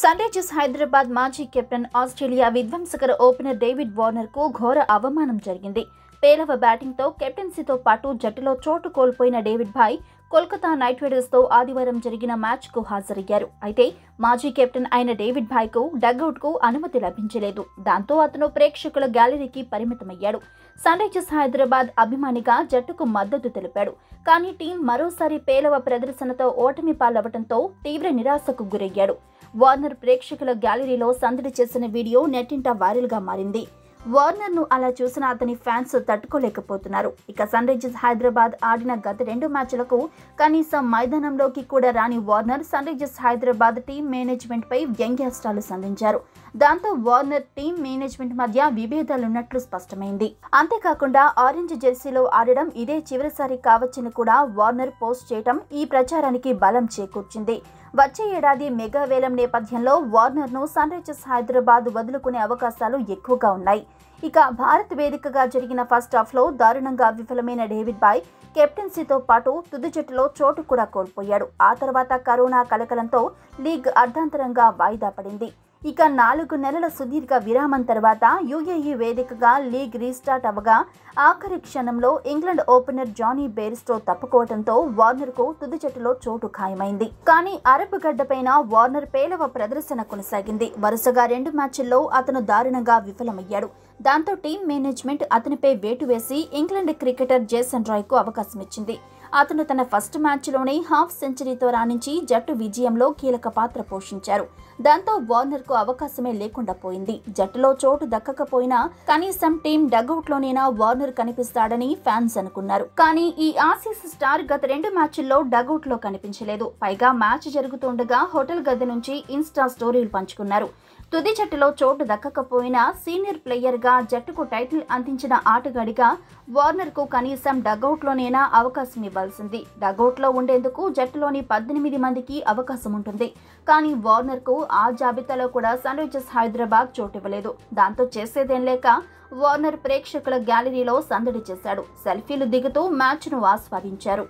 sun Sunrisers Hyderabad మాజీ captain Australia విధ్వంసకర opener David వార్నర్కు ఘోర అవమానం జరిగింది పేలవ బ్యాటింగ్తో కెప్టెన్సీతో పాటు జట్టులో చోటు కోల్పోయిన డేవిడ్ భాయ్ కోల్కతా నైట్ తో ఆదివారం జరిగిన మ్యాచ్కు హాజరయ్యారు అయితే మాజీ కెప్టెన్ అయిన డేవిడ్ భాయ్కు కు అనుమతి లభించలేదు దాంతో అతను ప్రేక్షకుల గ్యాలరీకి పరిమితమయ్యాడు సన్ రైజర్స్ హైదరాబాద్ అభిమానిగా జట్టుకు మద్దతు తెలిపాడు కానీ టీం మరోసారి పేలవ ప్రదర్శనతో ఓటమి పాలవ్వడంతో తీవ్ర నిరాశకు గురయ్యాడు వార్నర్ ప్రేక్షకుల గ్యాలరీలో సందడి చేసిన వీడియో నెట్టింట వైరల్గా మారింది వార్నర్ను అలా చూసిన అతని ఫ్యాన్స్ తట్టుకోలేకపోతున్నారు ఇక సన్ రైజర్స్ హైదరాబాద్ ఆడిన గత రెండు మ్యాచ్లకు కనీసం మైదానంలోకి కూడా రాని Warner Sunrisers Hyderabad team మేనేజ్మెంట్పై వ్యంగ్యాస్త్రాలు సంధించారు దాంతో వార్నర్ టీం మేనేజ్మెంట్ మధ్య విభేదాలున్నట్లు స్పష్టమైంది అంతేకాకుండా ఆరెంజ్ జెర్సీలో ఆడడం ఇదే చివరిసారి కావచ్చని కూడా వార్నర్ పోస్ట్ చేయడం ఈ ప్రచారానికి బలం చేకూర్చింది వచ్చే ఏడాది మెగా వేలం నేపథ్యంలో వార్నర్ను సన్ రైజర్స్ హైదరాబాద్ వదులుకునే అవకాశాలు ఎక్కువగా ఉన్నాయి ఇక భారత్ వేదికగా జరిగిన ఫస్ట్ హాఫ్లో దారుణంగా విఫలమైన డేవిడ్ బాయ్ కెప్టెన్సీతో పాటు తుది జట్టులో చోటు కూడా కోల్పోయాడు ఆ తర్వాత కరోనా కలకలంతో లీగ్ అర్ధాంతరంగా వాయిదా పడింది ఇక నాలుగు నెలల సుదీర్ఘ విరామం తర్వాత యుఏఈ వేదికగా లీగ్ రీస్టార్ట్ అవ్వగా ఆఖరి క్షణంలో ఇంగ్లాండ్ ఓపెనర్ జానీ బేరిస్టో తప్పుకోవడంతో వార్నర్కు తుది జట్టులో చోటు ఖాయమైంది కానీ అరబ్ గడ్డపైన వార్నర్ పేలవ ప్రదర్శన కొనసాగింది వరుసగా రెండు మ్యాచ్ల్లో అతను దారుణంగా విఫలమయ్యాడు దాంతో టీం మేనేజ్మెంట్ అతనిపై వేటు వేసి ఇంగ్లాండ్ క్రికెటర్ జేసన్ రాయ్కు అవకాశం ఇచ్చింది అతను తన ఫస్ట్ మ్యాచ్లోనే హాఫ్ సెంచరీతో రాణించి జట్టు విజయంలో కీలక పాత్ర పోషించారు దాంతో వార్నర్కు అవకాశమే లేకుండా పోయింది జట్టులో చోటు దక్కకపోయినా కనీసం టీం డగౌట్లోనైనా వార్నర్ కనిపిస్తాడని ఫ్యాన్స్ అనుకున్నారు కానీ ఈ ఆసీస్ స్టార్ గత రెండు మ్యాచ్ల్లో డగౌట్లో కనిపించలేదు పైగా మ్యాచ్ జరుగుతుండగా హోటల్ గది నుంచి ఇన్స్టా స్టోరీలు పంచుకున్నారు తుది జట్టులో చోటు దక్కకపోయినా సీనియర్ ప్లేయర్గా జట్టుకు టైటిల్ అందించిన ఆటగాడిగా వార్నర్కు కనీసం డగౌట్లోనైనా అవకాశం ఇవ్వాల్సింది డగౌట్లో ఉండేందుకు జట్టులోని పద్దెనిమిది మందికి అవకాశం ఉంటుంది కానీ వార్నర్కు ఆ జాబితాలో కూడా సన్ రైజర్స్ హైదరాబాద్ చోటు ఇవ్వలేదు దాంతో చేసేదేం లేక వార్నర్ ప్రేక్షకుల గ్యాలరీలో సందడి చేశాడు సెల్ఫీలు దిగుతూ మ్యాచ్ను ఆస్వాదించారు